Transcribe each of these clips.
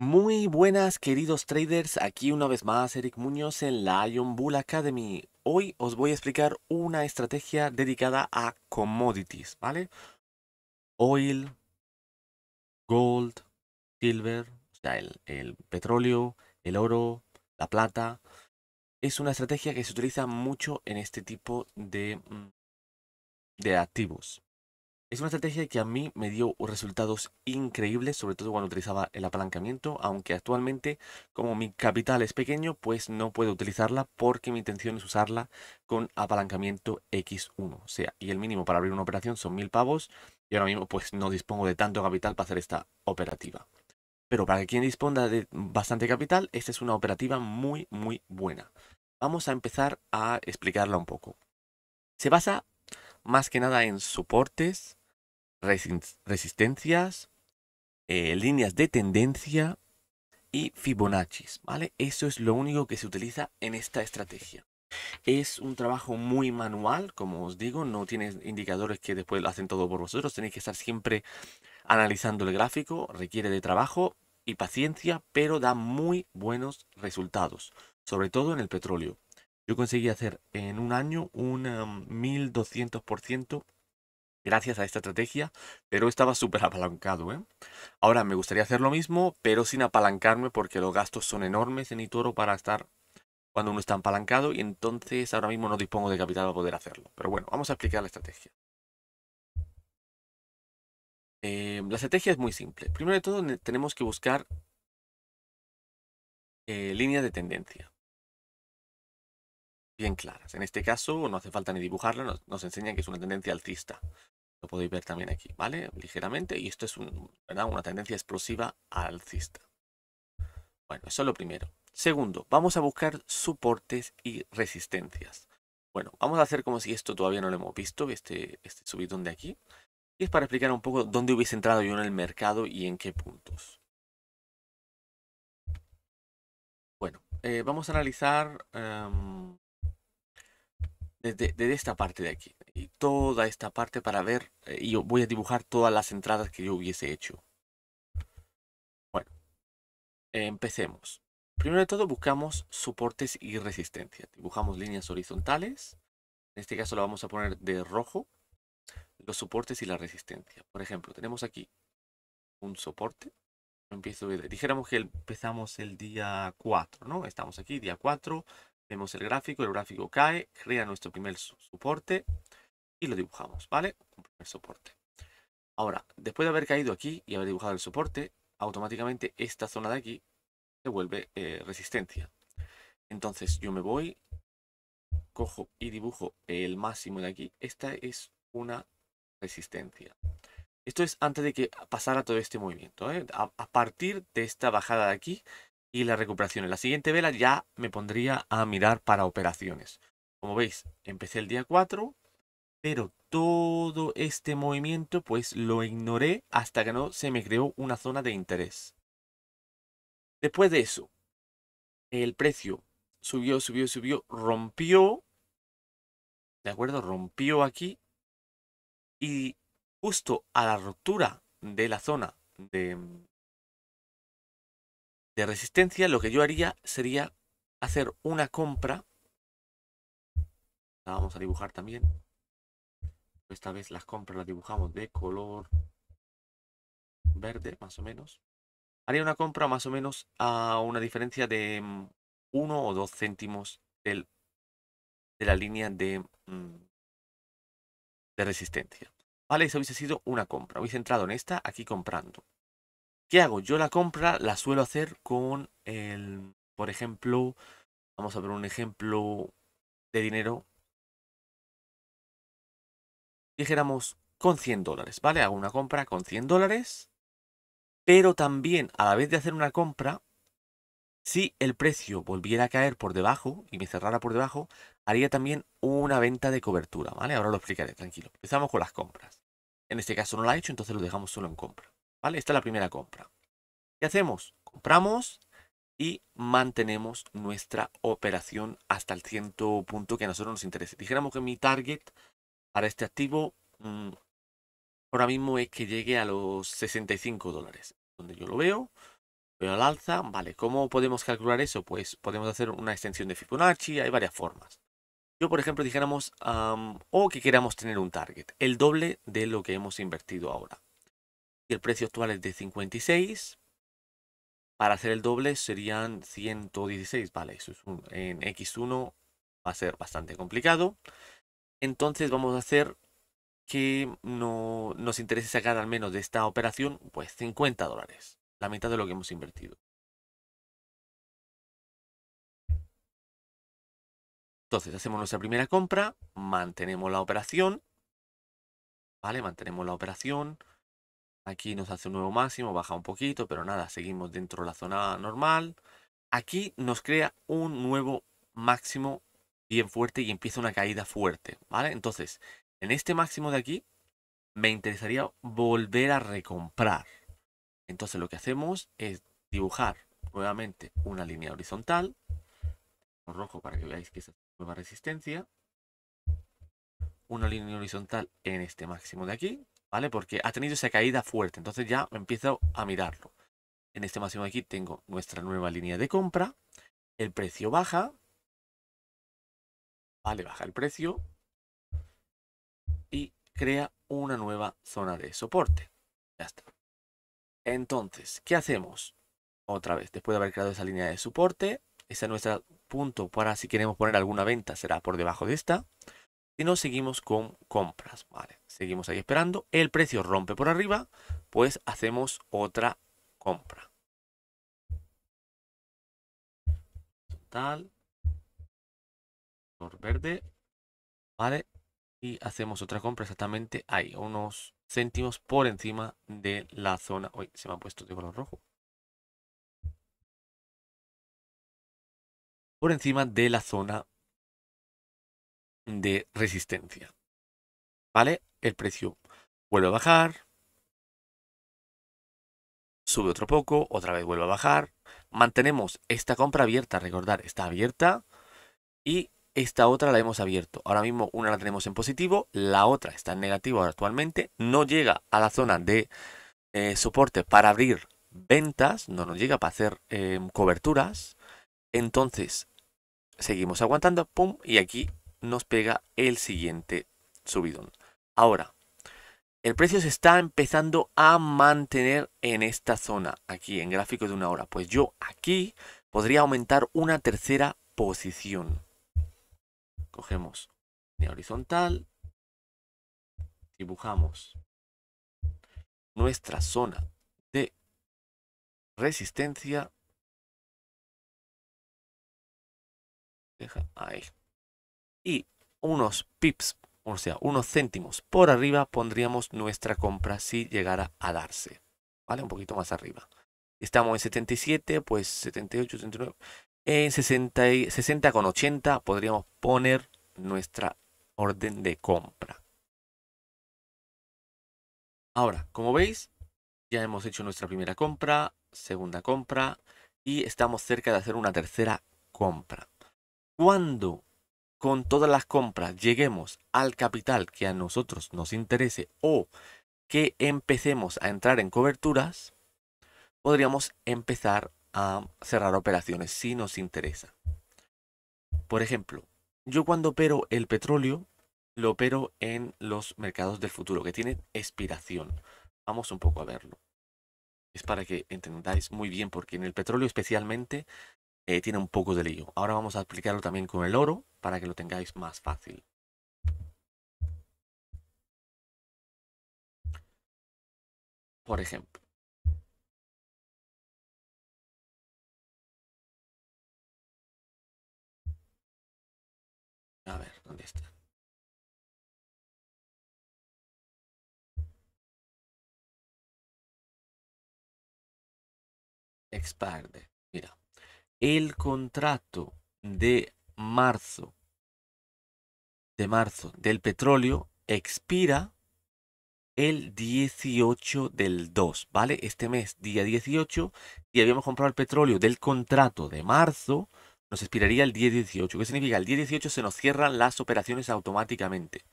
Muy buenas queridos traders, aquí una vez más Eric Muñoz en la Ion Bull Academy. Hoy os voy a explicar una estrategia dedicada a commodities, ¿vale? Oil, gold, silver, o sea, el, petróleo, el oro, la plata. Es una estrategia que se utiliza mucho en este tipo de mm, activos, es una estrategia que a mí me dio resultados increíbles, sobre todo cuando utilizaba el apalancamiento, aunque actualmente como mi capital es pequeño, pues no puedo utilizarla porque mi intención es usarla con apalancamiento X1. O sea, y el mínimo para abrir una operación son mil pavos y ahora mismo pues no dispongo de tanto capital para hacer esta operativa. Pero para quien disponga de bastante capital, esta es una operativa muy, muy buena. Vamos a empezar a explicarla un poco. Se basa más que nada en soportes, resistencias, eh, líneas de tendencia y Fibonacci, ¿vale? Eso es lo único que se utiliza en esta estrategia. Es un trabajo muy manual, como os digo, no tiene indicadores que después lo hacen todo por vosotros, tenéis que estar siempre analizando el gráfico, requiere de trabajo y paciencia, pero da muy buenos resultados, sobre todo en el petróleo. Yo conseguí hacer en un año un 1200% em, gracias a esta estrategia, pero estaba súper apalancado. ¿eh? Ahora me gustaría hacer lo mismo, pero sin apalancarme porque los gastos son enormes en Itoro para estar cuando uno está apalancado y entonces ahora mismo no dispongo de capital para poder hacerlo. Pero bueno, vamos a explicar la estrategia. Eh, la estrategia es muy simple. Primero de todo tenemos que buscar eh, líneas de tendencia bien claras. En este caso no hace falta ni dibujarla, nos, enseñan que es una tendencia alcista. Lo podéis ver también aquí, ¿vale? Ligeramente. Y esto es una tendencia explosiva alcista. Bueno, eso es lo primero. Segundo, vamos a buscar soportes y resistencias. Bueno, vamos a hacer como si esto todavía no lo hemos visto, este, este subidón de aquí. Y es para explicar un poco dónde hubiese entrado yo en el mercado y en qué puntos. Bueno, eh, vamos a analizar em, desde, esta parte de aquí, y toda esta parte para ver, eh, y yo voy a dibujar todas las entradas que yo hubiese hecho. Bueno, empecemos. Primero de todo buscamos soportes y resistencia. Dibujamos líneas horizontales. En este caso lo vamos a poner de rojo. Los soportes y la resistencia. Por ejemplo, tenemos aquí un soporte. Empiezo, dijéramos que empezamos el día 4, ¿no? Estamos aquí, día 4. Vemos el gráfico, el gráfico cae, crea nuestro primer soporte lo dibujamos, ¿vale? el soporte. Ahora, después de haber caído aquí y haber dibujado el soporte, automáticamente esta zona de aquí se vuelve eh, resistencia. Entonces yo me voy, cojo y dibujo el máximo de aquí. Esta es una resistencia. Esto es antes de que pasara todo este movimiento. ¿eh? A, a, partir de esta bajada de aquí y la recuperación. En la siguiente vela ya me pondría a mirar para operaciones. Como veis, empecé el día 4, pero todo este movimiento pues lo ignoré hasta que no se me creó una zona de interés. Después de eso, el precio subió, subió, subió, rompió, ¿de acuerdo? Rompió aquí y justo a la ruptura de la zona de, de resistencia, lo que yo haría sería hacer una compra. La vamos a dibujar también. Esta vez las compras las dibujamos de color verde, más o menos. Haría una compra más o menos a una diferencia de 1 mm, o 2 céntimos del, de la línea de, mm, de resistencia. ¿Vale? Eso hubiese sido una compra. Hubiese entrado en esta aquí comprando. ¿Qué hago? Yo la compra la suelo hacer con el, por ejemplo, vamos a ver un ejemplo de dinero dijéramos, con 100 dólares, ¿vale? Hago una compra con 100 dólares, pero también a la vez de hacer una compra, si el precio volviera a caer por debajo y me cerrara por debajo, haría también una venta de cobertura, ¿vale? Ahora lo explicaré, tranquilo. Empezamos con las compras. En este caso no la he hecho, entonces lo dejamos solo en compra, ¿vale? Esta es la primera compra. ¿Qué hacemos? Compramos y mantenemos nuestra operación hasta el ciento punto que a nosotros nos interese. Dijéramos que mi target para este activo mm, ahora mismo es que llegue a los 65 dólares. Donde yo lo veo, veo al alza. Vale, ¿cómo podemos calcular eso? Pues podemos hacer una extensión de Fibonacci, hay varias formas. Yo, por ejemplo, dijéramos, o que queramos tener un target, el doble de lo que hemos invertido ahora. Y el precio actual es de 56. Para hacer el doble serían 116, vale, eso es un, en X1 va a ser bastante complicado. Entonces vamos a hacer que no, nos interese sacar al menos de esta operación pues 50 dólares, la mitad de lo que hemos invertido. Entonces hacemos nuestra primera compra, mantenemos la operación, ¿vale? Mantenemos la operación. Aquí nos hace un nuevo máximo, baja un poquito, pero nada, seguimos dentro de la zona normal. Aquí nos crea un nuevo máximo bien fuerte y empieza una caída fuerte, ¿vale? Entonces, en este máximo de aquí, me interesaría volver a recomprar. Entonces lo que hacemos es dibujar nuevamente una línea horizontal, rojo para que veáis que es nueva resistencia, una línea horizontal en este máximo de aquí, ¿vale? Porque ha tenido esa caída fuerte, entonces ya empiezo a mirarlo. En este máximo de aquí tengo nuestra nueva línea de compra, el precio baja, Vale, baja el precio y crea una nueva zona de soporte. Ya está. Entonces, ¿qué hacemos? Otra vez, después de haber creado esa línea de soporte, ese es nuestro punto para si queremos poner alguna venta, será por debajo de esta. Y nos seguimos con compras. Vale, seguimos ahí esperando. El precio rompe por arriba, pues hacemos otra compra. Total verde. ¿Vale? Y hacemos otra compra exactamente ahí, unos céntimos por encima de la zona. Hoy se me ha puesto de color rojo. Por encima de la zona de resistencia. ¿Vale? El precio vuelve a bajar. Sube otro poco, otra vez vuelve a bajar. Mantenemos esta compra abierta, recordar, está abierta. Y esta otra la hemos abierto. Ahora mismo una la tenemos en positivo, la otra está en negativo actualmente. No llega a la zona de eh, soporte para abrir ventas, no nos llega para hacer eh, coberturas. Entonces, seguimos aguantando, pum, y aquí nos pega el siguiente subidón. Ahora, el precio se está empezando a mantener en esta zona, aquí en gráfico de una hora. Pues yo aquí podría aumentar una tercera posición. Cogemos línea horizontal, dibujamos nuestra zona de resistencia. Y unos pips, o sea, unos céntimos por arriba pondríamos nuestra compra si llegara a darse. ¿Vale? Un poquito más arriba. Estamos en 77, pues 78, 79. En 60,80 60 podríamos poner nuestra orden de compra. Ahora, como veis, ya hemos hecho nuestra primera compra, segunda compra y estamos cerca de hacer una tercera compra. Cuando con todas las compras lleguemos al capital que a nosotros nos interese o que empecemos a entrar en coberturas, podríamos empezar cerrar operaciones si nos interesa. Por ejemplo, yo cuando opero el petróleo, lo opero en los mercados del futuro, que tienen expiración. Vamos un poco a verlo. Es para que entendáis muy bien, porque en el petróleo especialmente eh, tiene un poco de lío. Ahora vamos a aplicarlo también con el oro, para que lo tengáis más fácil. Por ejemplo, A ver, ¿dónde está? Mira, el contrato de marzo, de marzo del petróleo expira el 18 del 2, ¿vale? Este mes, día 18, y habíamos comprado el petróleo del contrato de marzo nos expiraría el 10-18. ¿Qué significa? El 10-18 se nos cierran las operaciones automáticamente.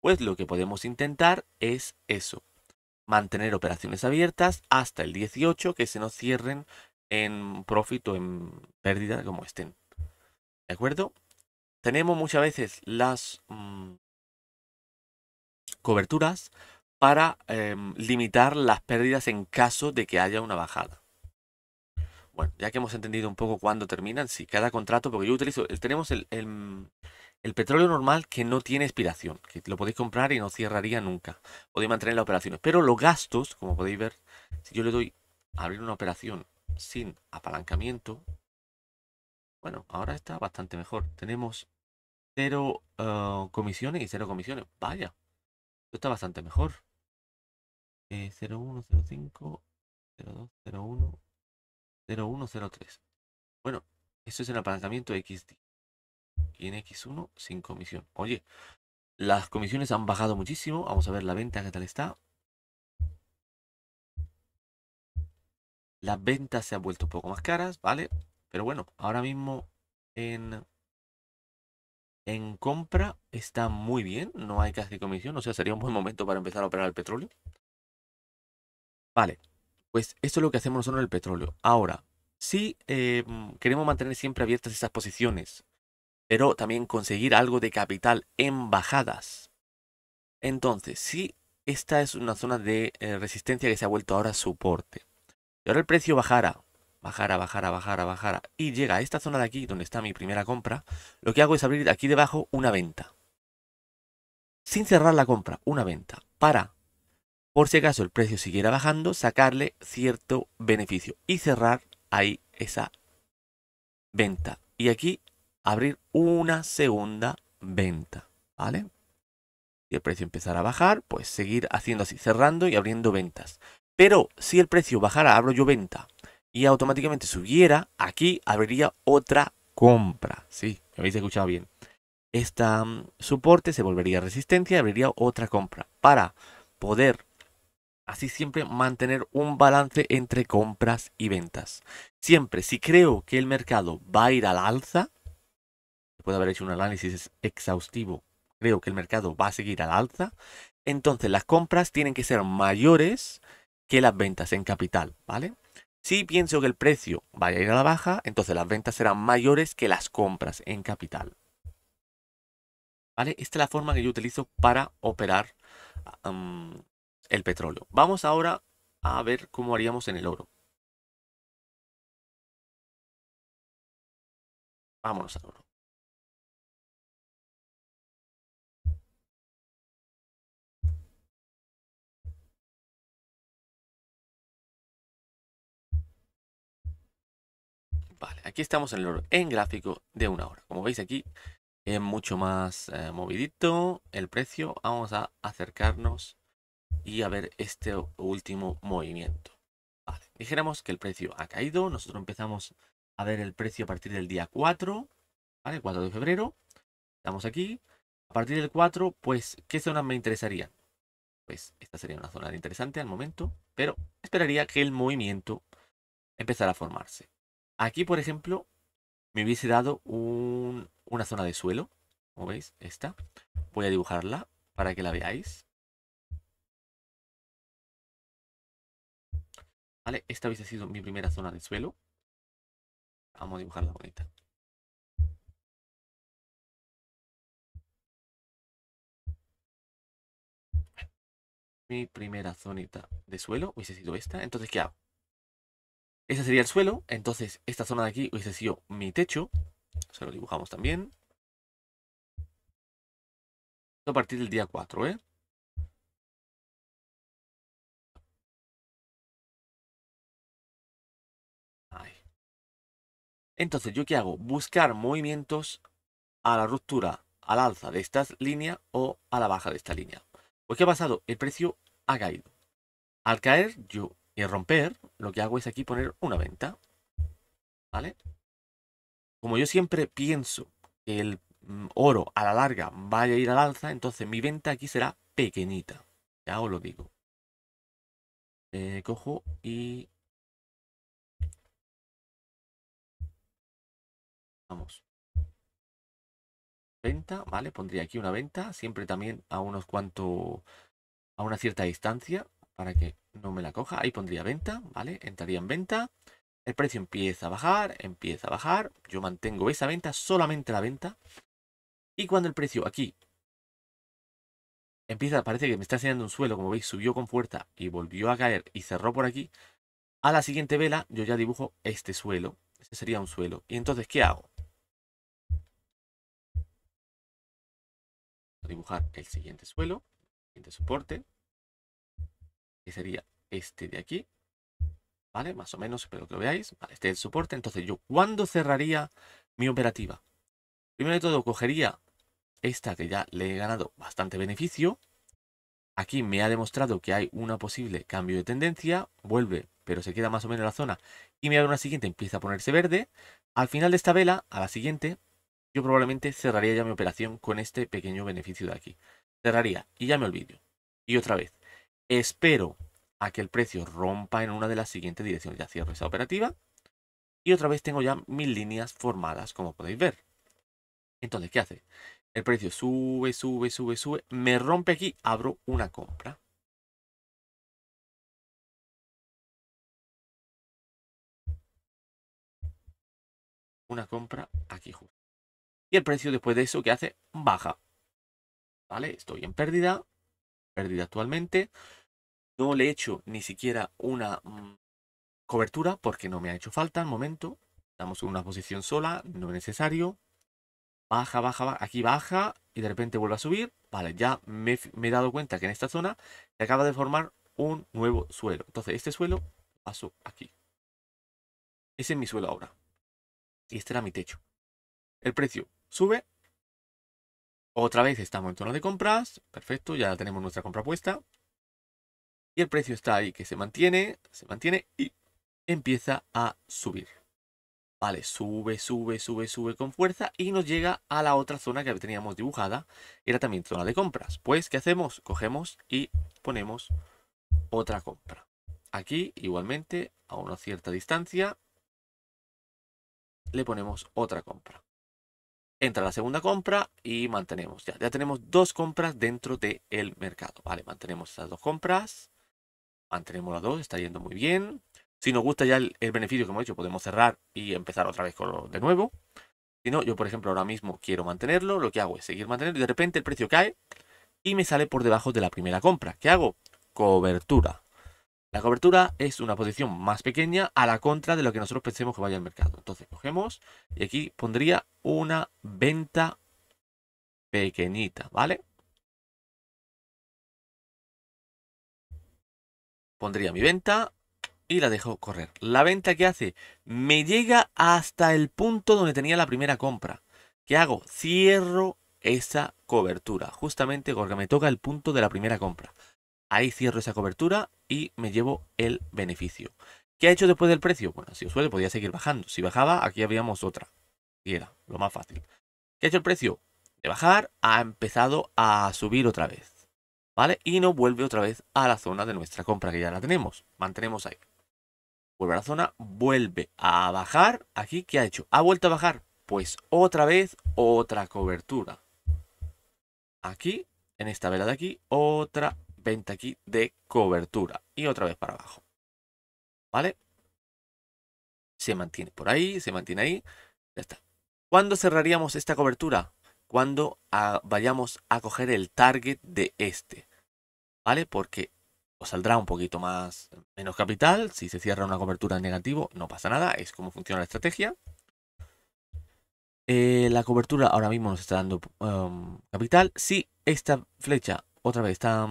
Pues lo que podemos intentar es eso. Mantener operaciones abiertas hasta el 18 que se nos cierren en profit o en pérdida como estén. ¿De acuerdo? Tenemos muchas veces las mm, coberturas para em, limitar las pérdidas en caso de que haya una bajada bueno, ya que hemos entendido un poco cuándo terminan, si cada contrato, porque yo utilizo, eh, tenemos el, el, petróleo normal que no tiene expiración, que lo podéis comprar y no cerraría nunca, podéis mantener las operaciones, pero los gastos, como podéis ver, si yo le doy a abrir una operación sin apalancamiento, bueno, ahora está bastante mejor, tenemos cero eh, comisiones y cero comisiones, vaya, esto está bastante mejor. Eh, 0201. 0103. Bueno, esto es el apalancamiento XD. Y en X1 sin comisión. Oye, las comisiones han bajado muchísimo. Vamos a ver la venta, qué tal está. Las ventas se han vuelto un poco más caras, ¿vale? Pero bueno, ahora mismo en, en compra está muy bien. No hay casi comisión. O sea, sería un buen momento para empezar a operar el petróleo. Vale, pues esto es lo que hacemos nosotros en el petróleo. Ahora, si eh, mm, queremos mantener siempre abiertas esas posiciones, pero también conseguir algo de capital en bajadas. Entonces, si esta es una zona de eh, resistencia que se ha vuelto ahora soporte. Y ahora el precio bajara, bajara, bajara, bajara, bajara, y llega a esta zona de aquí, donde está mi primera compra, lo que hago es abrir aquí debajo una venta. Sin cerrar la compra, una venta, para por si acaso el precio siguiera bajando, sacarle cierto beneficio y cerrar ahí esa venta. Y aquí abrir una segunda venta, ¿vale? Si el precio empezara a bajar, pues seguir haciendo así, cerrando y abriendo ventas. Pero si el precio bajara, abro yo venta y automáticamente subiera, aquí abriría otra compra. Sí, me habéis escuchado bien. Este soporte se volvería resistencia y abriría otra compra para poder Así siempre mantener un balance entre compras y ventas. Siempre, si creo que el mercado va a ir al alza, después de haber hecho un análisis exhaustivo, creo que el mercado va a seguir al alza, entonces las compras tienen que ser mayores que las ventas en capital, ¿vale? Si pienso que el precio vaya a ir a la baja, entonces las ventas serán mayores que las compras en capital. ¿Vale? Esta es la forma que yo utilizo para operar el petróleo. Vamos ahora a ver cómo haríamos en el oro. Vámonos al oro. Vale, aquí estamos en el oro, en gráfico de una hora. Como veis aquí es mucho más eh, movidito el precio. Vamos a acercarnos y a ver este último movimiento. dijéramos que el precio ha caído, nosotros empezamos a ver el precio a partir del día 4, ¿vale? 4 de febrero, estamos aquí. A partir del 4, pues, ¿qué zona me interesaría? Pues esta sería una zona interesante al momento, pero esperaría que el movimiento empezara a formarse. Aquí, por ejemplo, me hubiese dado un, una zona de suelo, como veis, esta. Voy a dibujarla para que la veáis. ¿Vale? Esta hubiese sido mi primera zona de suelo. Vamos a dibujarla bonita. Mi primera zonita de suelo hubiese sido esta. Entonces, ¿qué hago? Ese sería el suelo. Entonces, esta zona de aquí hubiese sido mi techo. Se lo dibujamos también. A partir del día 4, ¿eh? Entonces, ¿yo qué hago? Buscar movimientos a la ruptura, al alza de esta línea o a la baja de esta línea. Pues, ¿qué ha pasado? El precio ha caído. Al caer yo y romper, lo que hago es aquí poner una venta. ¿Vale? Como yo siempre pienso que el mm, oro a la larga vaya a ir al alza, entonces mi venta aquí será pequeñita. Ya os lo digo. Eh, cojo y Vamos. Venta, ¿vale? Pondría aquí una venta, siempre también a unos cuantos, a una cierta distancia para que no me la coja. Ahí pondría venta, ¿vale? Entraría en venta. El precio empieza a bajar, empieza a bajar. Yo mantengo esa venta, solamente la venta. Y cuando el precio aquí empieza, parece que me está enseñando un suelo, como veis, subió con fuerza y volvió a caer y cerró por aquí. A la siguiente vela yo ya dibujo este suelo. ese sería un suelo. Y entonces, ¿qué hago? dibujar el siguiente suelo, el siguiente soporte, que sería este de aquí, ¿vale? Más o menos, espero que lo veáis, este es el soporte, entonces yo, ¿cuándo cerraría mi operativa? Primero de todo, cogería esta que ya le he ganado bastante beneficio, aquí me ha demostrado que hay una posible cambio de tendencia, vuelve, pero se queda más o menos en la zona, y me abre una siguiente, empieza a ponerse verde, al final de esta vela, a la siguiente, yo probablemente cerraría ya mi operación con este pequeño beneficio de aquí. Cerraría y ya me olvido. Y otra vez, espero a que el precio rompa en una de las siguientes direcciones. Ya cierro esa operativa. Y otra vez tengo ya mil líneas formadas, como podéis ver. Entonces, ¿qué hace? El precio sube, sube, sube, sube. Me rompe aquí, abro una compra. Una compra aquí justo. Y el precio después de eso, que hace? Baja. ¿Vale? Estoy en pérdida. Pérdida actualmente. No le he hecho ni siquiera una mm, cobertura porque no me ha hecho falta al momento. Estamos en una posición sola, no es necesario. Baja, baja, baja. Aquí baja y de repente vuelve a subir. Vale, ya me, me he dado cuenta que en esta zona se acaba de formar un nuevo suelo. Entonces, este suelo paso aquí. Ese es mi suelo ahora. Y este era mi techo. El precio sube. Otra vez estamos en zona de compras. Perfecto, ya tenemos nuestra compra puesta. Y el precio está ahí, que se mantiene, se mantiene y empieza a subir. Vale, sube, sube, sube, sube con fuerza y nos llega a la otra zona que teníamos dibujada. Era también zona de compras. Pues, ¿qué hacemos? Cogemos y ponemos otra compra. Aquí, igualmente, a una cierta distancia, le ponemos otra compra entra la segunda compra y mantenemos. Ya, ya tenemos dos compras dentro del mercado. Vale, mantenemos esas dos compras. Mantenemos las dos, está yendo muy bien. Si nos gusta ya el, beneficio que hemos hecho, podemos cerrar y empezar otra vez con, de nuevo. Si no, yo por ejemplo ahora mismo quiero mantenerlo, lo que hago es seguir manteniendo y de repente el precio cae y me sale por debajo de la primera compra. ¿Qué hago? Cobertura. La cobertura es una posición más pequeña a la contra de lo que nosotros pensemos que vaya al mercado. Entonces cogemos y aquí pondría una venta pequeñita, ¿vale? Pondría mi venta y la dejo correr. La venta que hace me llega hasta el punto donde tenía la primera compra. ¿Qué hago? Cierro esa cobertura, justamente porque me toca el punto de la primera compra. Ahí cierro esa cobertura y me llevo el beneficio. ¿Qué ha hecho después del precio? Bueno, si os suele, podía seguir bajando. Si bajaba, aquí habíamos otra. Y era lo más fácil. ¿Qué ha hecho el precio? De bajar, ha empezado a subir otra vez. ¿Vale? Y no vuelve otra vez a la zona de nuestra compra, que ya la tenemos. Mantenemos ahí. Vuelve a la zona, vuelve a bajar. Aquí, ¿qué ha hecho? ¿Ha vuelto a bajar? Pues otra vez, otra cobertura. Aquí, en esta vela de aquí, otra venta aquí de cobertura y otra vez para abajo. ¿Vale? Se mantiene por ahí, se mantiene ahí. Ya está. ¿Cuándo cerraríamos esta cobertura? Cuando ah, vayamos a coger el target de este. ¿Vale? Porque os saldrá un poquito más menos capital. Si se cierra una cobertura en negativo, no pasa nada. Es como funciona la estrategia. Eh, la cobertura ahora mismo nos está dando um, capital. Si esta flecha otra vez esta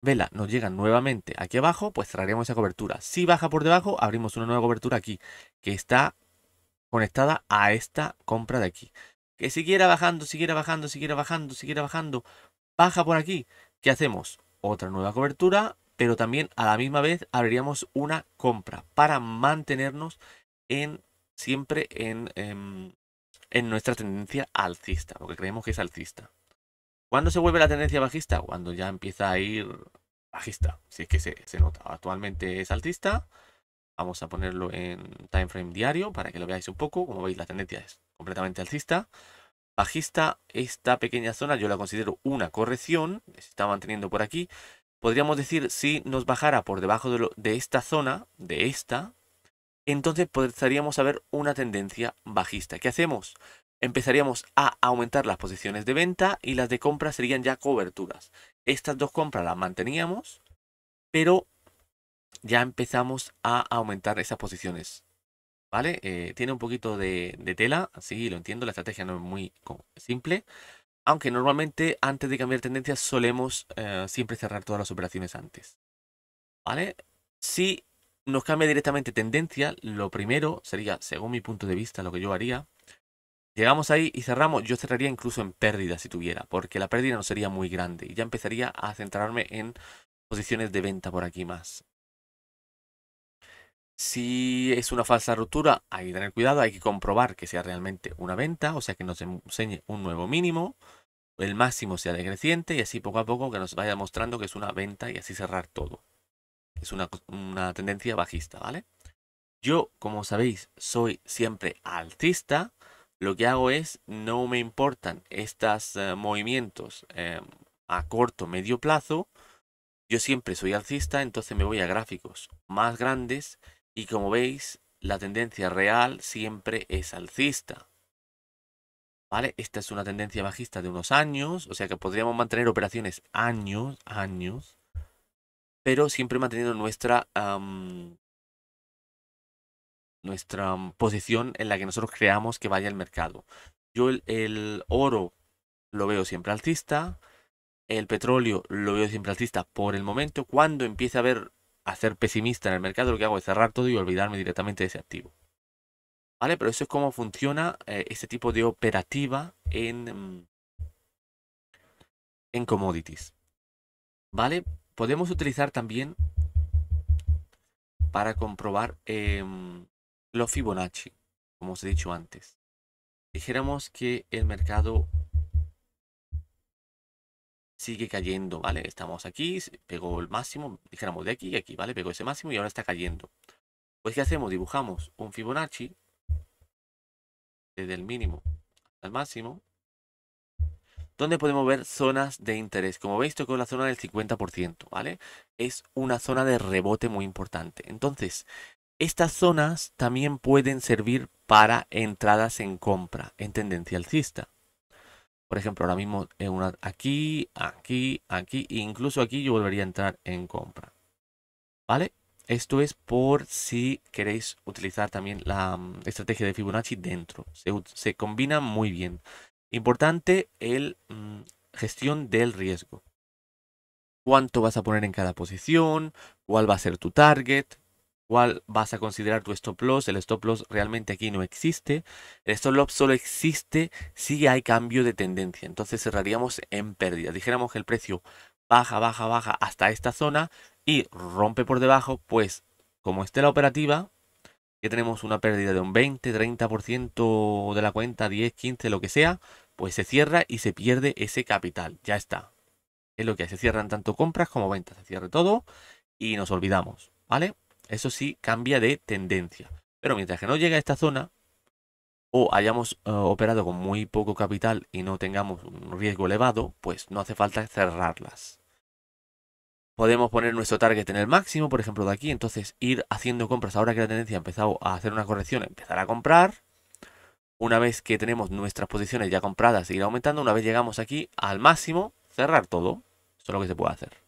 vela nos llega nuevamente aquí abajo, pues traeríamos esa cobertura. Si baja por debajo, abrimos una nueva cobertura aquí, que está conectada a esta compra de aquí. Que siguiera bajando, siguiera bajando, siguiera bajando, siguiera bajando, baja por aquí. ¿Qué hacemos? Otra nueva cobertura, pero también a la misma vez abriríamos una compra para mantenernos en siempre en, en, em, en nuestra tendencia alcista, porque creemos que es alcista. ¿Cuándo se vuelve la tendencia bajista? Cuando ya empieza a ir bajista, si es que se, nota. Actualmente es altista. Vamos a ponerlo en time frame diario para que lo veáis un poco. Como veis, la tendencia es completamente alcista. Bajista, esta pequeña zona yo la considero una corrección. Se está manteniendo por aquí. Podríamos decir, si nos bajara por debajo de, esta zona, de esta, entonces podríamos a ver una tendencia bajista. ¿Qué hacemos? empezaríamos a aumentar las posiciones de venta y las de compra serían ya coberturas. Estas dos compras las manteníamos, pero ya empezamos a aumentar esas posiciones. ¿Vale? Eh, tiene un poquito de, tela, así lo entiendo, la estrategia no es muy simple. Aunque normalmente antes de cambiar tendencia solemos eh, siempre cerrar todas las operaciones antes. ¿Vale? Si nos cambia directamente tendencia, lo primero sería, según mi punto de vista, lo que yo haría, Llegamos ahí y cerramos. Yo cerraría incluso en pérdida si tuviera, porque la pérdida no sería muy grande. Y ya empezaría a centrarme en posiciones de venta por aquí más. Si es una falsa ruptura, hay que tener cuidado, hay que comprobar que sea realmente una venta, o sea que nos enseñe un nuevo mínimo, el máximo sea decreciente y así poco a poco que nos vaya mostrando que es una venta y así cerrar todo. Es una, tendencia bajista, ¿vale? Yo, como sabéis, soy siempre altista lo que hago es, no me importan estos eh, movimientos em, a corto, medio plazo. Yo siempre soy alcista, entonces me voy a gráficos más grandes y como veis, la tendencia real siempre es alcista. ¿Vale? Esta es una tendencia bajista de unos años, o sea que podríamos mantener operaciones años, años, pero siempre manteniendo nuestra nuestra mm, posición en la que nosotros creamos que vaya el mercado. Yo el, oro lo veo siempre alcista, el petróleo lo veo siempre alcista por el momento. Cuando empiece a ver a ser pesimista en el mercado, lo que hago es cerrar todo y olvidarme directamente de ese activo. ¿Vale? Pero eso es cómo funciona este tipo de operativa en, mm, en commodities. ¿Vale? Podemos utilizar también para comprobar em, los Fibonacci, como os he dicho antes. Dijéramos que el mercado sigue cayendo, ¿vale? Estamos aquí, pegó el máximo, dijéramos de aquí y aquí, ¿vale? Pegó ese máximo y ahora está cayendo. Pues ¿qué hacemos? Dibujamos un Fibonacci desde el mínimo al máximo, donde podemos ver zonas de interés. Como veis, tocó la zona del 50%, ¿vale? Es una zona de rebote muy importante. Entonces, estas zonas también pueden servir para entradas en compra en tendencia alcista. Por ejemplo, ahora mismo eh, aquí, aquí, aquí, e incluso aquí yo volvería a entrar en compra. ¿Vale? Esto es por si queréis utilizar también la mm, estrategia de Fibonacci dentro. Se, combina muy bien. Importante el mm, gestión del riesgo. ¿Cuánto vas a poner en cada posición? ¿Cuál va a ser tu target? cuál vas a considerar tu stop loss. El stop loss realmente aquí no existe. El stop loss solo existe si hay cambio de tendencia. Entonces cerraríamos en pérdida. Dijéramos que el precio baja, baja, baja hasta esta zona y rompe por debajo, pues como esté la operativa, que tenemos una pérdida de un 20, 30% de la cuenta, 10, 15, lo que sea, pues se cierra y se pierde ese capital. Ya está. Es lo que hay. Se cierran tanto compras como ventas. Se cierra todo y nos olvidamos. ¿Vale? Eso sí, cambia de tendencia. Pero mientras que no llegue a esta zona, o hayamos eh, operado con muy poco capital y no tengamos un riesgo elevado, pues no hace falta cerrarlas. Podemos poner nuestro target en el máximo, por ejemplo, de aquí, entonces ir haciendo compras ahora que la tendencia ha empezado a hacer una corrección, empezar a comprar. Una vez que tenemos nuestras posiciones ya compradas, seguir aumentando. Una vez llegamos aquí al máximo, cerrar todo. esto es lo que se puede hacer.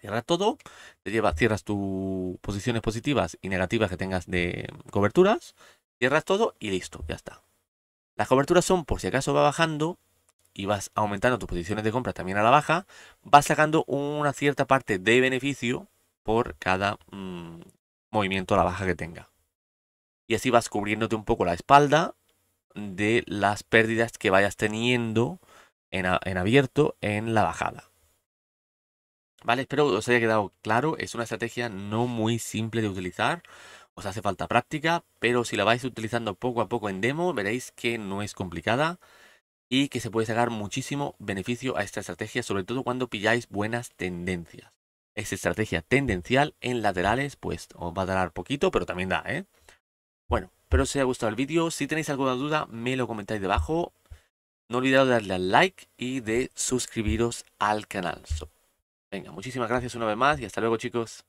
Cierras todo, te llevas, cierras tus posiciones positivas y negativas que tengas de coberturas, cierras todo y listo, ya está. Las coberturas son por si acaso va bajando y vas aumentando tus posiciones de compra también a la baja, vas sacando una cierta parte de beneficio por cada mm, movimiento a la baja que tenga. Y así vas cubriéndote un poco la espalda de las pérdidas que vayas teniendo en abierto en la bajada. Vale, espero os haya quedado claro. Es una estrategia no muy simple de utilizar. Os hace falta práctica, pero si la vais utilizando poco a poco en demo, veréis que no es complicada y que se puede sacar muchísimo beneficio a esta estrategia, sobre todo cuando pilláis buenas tendencias. Es estrategia tendencial en laterales, pues os va a dar poquito, pero también da, ¿eh? Bueno, espero os haya gustado el vídeo. Si tenéis alguna duda, me lo comentáis debajo. No olvidéis darle al like y de suscribiros al canal. Venga, muchísimas gracias una vez más y hasta luego chicos.